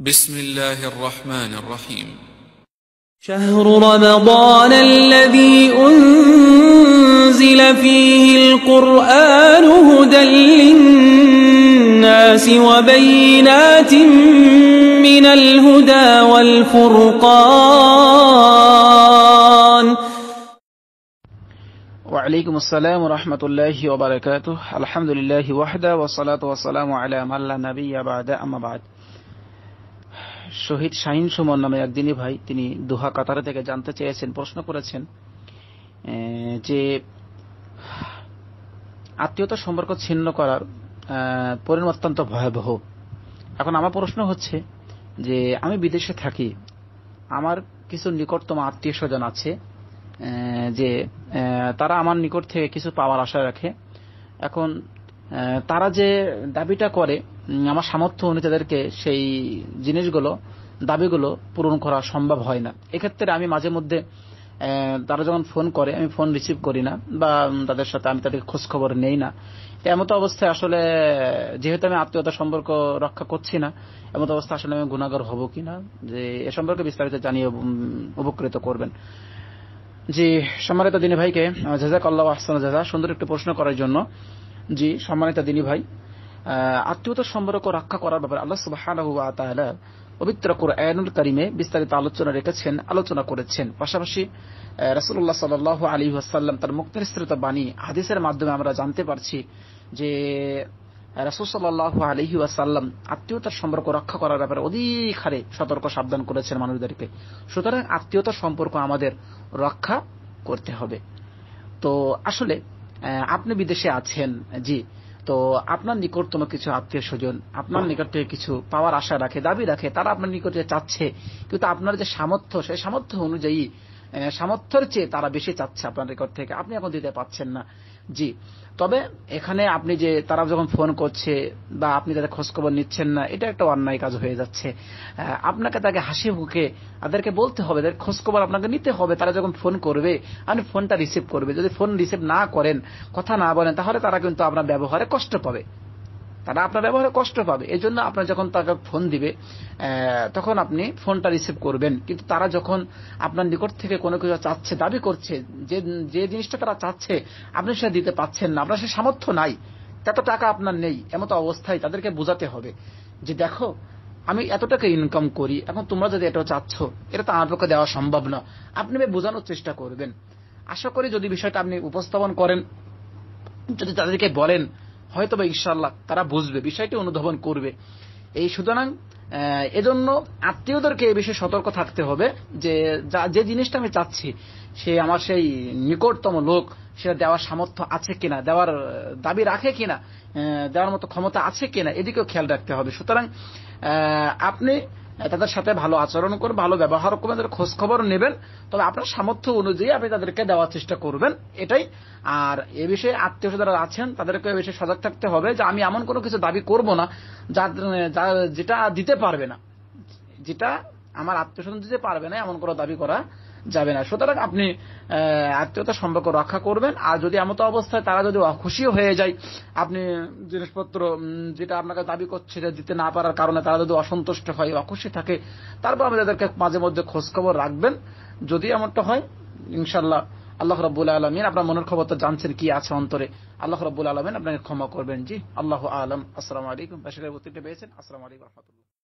بسم الله الرحمن الرحيم شهر رمضان الذي أنزل فيه القرآن هدى للناس وبينات من الهدى والفرقان وعليكم السلام ورحمة الله وبركاته الحمد لله وحده والصلاة والسلام على من لا نبي بعد أما بعد শহীদ শাহিন সুমন নামে একদিনই ভাই তিনি দোহা কাতারে থেকে জানতে চেয়েছেন প্রশ্ন করেছেন যে আত্মীয়তা সম্পর্ক ছিন্ন করার পরিণাম অত্যন্ত ভয়াবহ এখন আমার প্রশ্ন হচ্ছে যে আমি বিদেশে থাকি আমার কিছু নিকটতম আত্মীয় স্বজন আছে যে তারা আমার নিকট থেকে কিছু পাওয়ার আশা রাখে এখন তারা যে দাবিটা করে আমার সামর্থ্য অনুযায়ী তাদেরকে সেই জিনিসগুলো দাবিগুলো পূরণ করা সম্ভব হয় না এক্ষেত্রে আমি মাঝে মধ্যে তারা যখন ফোন করে আমি ফোন রিসিভ করি না বা তাদের সাথে আমি তাদেরকে খোঁজ খবর নেই না এমতো অবস্থায় আসলে যেহেতু আমি আত্মীয়তা সম্পর্ক রক্ষা করছি না এমতো অবস্থা আসলে আমি গুণাগর হব কিনা যে এ সম্পর্কে বিস্তারিত জানিয়ে উপকৃত করবেন জি সম্মানিত দিনী ভাইকে জেজাক আল্লাহ আহসান জেজা সুন্দর একটি প্রশ্ন করার জন্য জি সম্মানিত দিনী ভাই আত্মীয়তার সম্পর্ক রক্ষা করার ব্যাপারে আল্লাহ সুবাহ পবিত্র আয়নুল করিমে বিস্তারিত আলোচনা রেখেছেন আলোচনা করেছেন পাশাপাশি রাসুল্লাহ সাল আলী আসাল্লাম তার মুক্তিনিস্তৃত বাণী হাদিসের মাধ্যমে আমরা জানতে পারছি যে রাসুল সাল্লাহ আলহি আসাল্লাম আত্মীয়তার সম্পর্ক রক্ষা করার ব্যাপারে অধিক হারে সতর্ক সাবধান করেছেন মানুষদেরকে সুতরাং আত্মীয়তার সম্পর্ক আমাদের রক্ষা করতে হবে তো আসলে আপনি বিদেশে আছেন জি তো আপনার নিকটতম কিছু আত্মীয় স্বজন আপনার নিকট থেকে কিছু পাওয়ার আশা রাখে দাবি রাখে তারা আপনার নিকটে চাচ্ছে কিন্তু আপনার যে সামর্থ্য সেই সামর্থ্য অনুযায়ী সামর্থ্যের চেয়ে তারা বেশি চাচ্ছে আপনার রেকর্ড থেকে আপনি এখন দিতে পাচ্ছেন না জি তবে এখানে আপনি যে তারা যখন ফোন করছে বা আপনি তাদের খোঁজখবর নিচ্ছেন না এটা একটা অন্যায় কাজ হয়ে যাচ্ছে আপনাকে তাকে হাসি মুখে তাদেরকে বলতে হবে তাদের খোঁজখবর আপনাকে নিতে হবে তারা যখন ফোন করবে আপনি ফোনটা রিসিভ করবে যদি ফোন রিসিভ না করেন কথা না বলেন তাহলে তারা কিন্তু আপনার ব্যবহারে কষ্ট পাবে তারা আপনার ব্যবহারে কষ্ট পাবে এই জন্য আপনার যখন তাকে ফোন দিবে তখন আপনি ফোনটা রিসিভ করবেন কিন্তু তারা যখন আপনার নিকট থেকে কোনো কিছু চাচ্ছে দাবি করছে যে যে জিনিসটা তারা চাচ্ছে আপনি সেটা দিতে পাচ্ছেন না আপনার সে সামর্থ্য নাই এত টাকা আপনার নেই এমতো অবস্থায় তাদেরকে বোঝাতে হবে যে দেখো আমি এত টাকা ইনকাম করি এখন তোমরা যদি এটা চাচ্ছ এটা তো আমার পক্ষে দেওয়া সম্ভব না আপনি বোঝানোর চেষ্টা করবেন আশা করি যদি বিষয়টা আপনি উপস্থাপন করেন যদি তাদেরকে বলেন হয়তো বা ইনশাল্লাহ তারা বুঝবে বিষয়টি অনুধাবন করবে এই সুতরাং এজন্য আত্মীয়দেরকে এই বিষয়ে সতর্ক থাকতে হবে যে যে জিনিসটা আমি চাচ্ছি সে আমার সেই নিকটতম লোক সেটা দেওয়ার সামর্থ্য আছে কিনা দেওয়ার দাবি রাখে কিনা দেওয়ার মতো ক্ষমতা আছে কিনা এদিকেও খেয়াল রাখতে হবে সুতরাং আপনি তাদের সাথে ভালো আচরণ করবেন ভালো ব্যবহার করবেন তাদের খোঁজ খবর নেবেন তবে আপনার সামর্থ্য অনুযায়ী আপনি তাদেরকে দেওয়ার চেষ্টা করবেন এটাই আর এ বিষয়ে আত্মীয় যারা আছেন তাদেরকে এ বিষয়ে সজাগ থাকতে হবে যে আমি এমন কোনো কিছু দাবি করব না যা যেটা দিতে পারবে না যেটা আমার আত্মীয় স্বজন দিতে পারবে না এমন কোনো দাবি করা যাবে না সুতরাং আপনি আত্মীয়তা সম্পর্ক রক্ষা করবেন আর যদি এমতো অবস্থায় তারা যদি অখুশিও হয়ে যায় আপনি জিনিসপত্র যেটা আপনাকে দাবি করছে সেটা দিতে না পারার কারণে তারা যদি অসন্তুষ্ট হয় অখুশি থাকে তারপর আপনি তাদেরকে মাঝে মধ্যে খোঁজখবর রাখবেন যদি এমনটা হয় ইনশাল্লাহ আল্লাহ রব্বুল আলমিন আপনার মনের খবর তো জানছেন কি আছে অন্তরে আল্লাহ রব্বুল আলমিন আপনাকে ক্ষমা করবেন জি আল্লাহ আলম আসসালাম আলাইকুম পেশাকের বক্তৃতা পেয়েছেন আসসালাম আলাইকুম রহমতুল্লাহ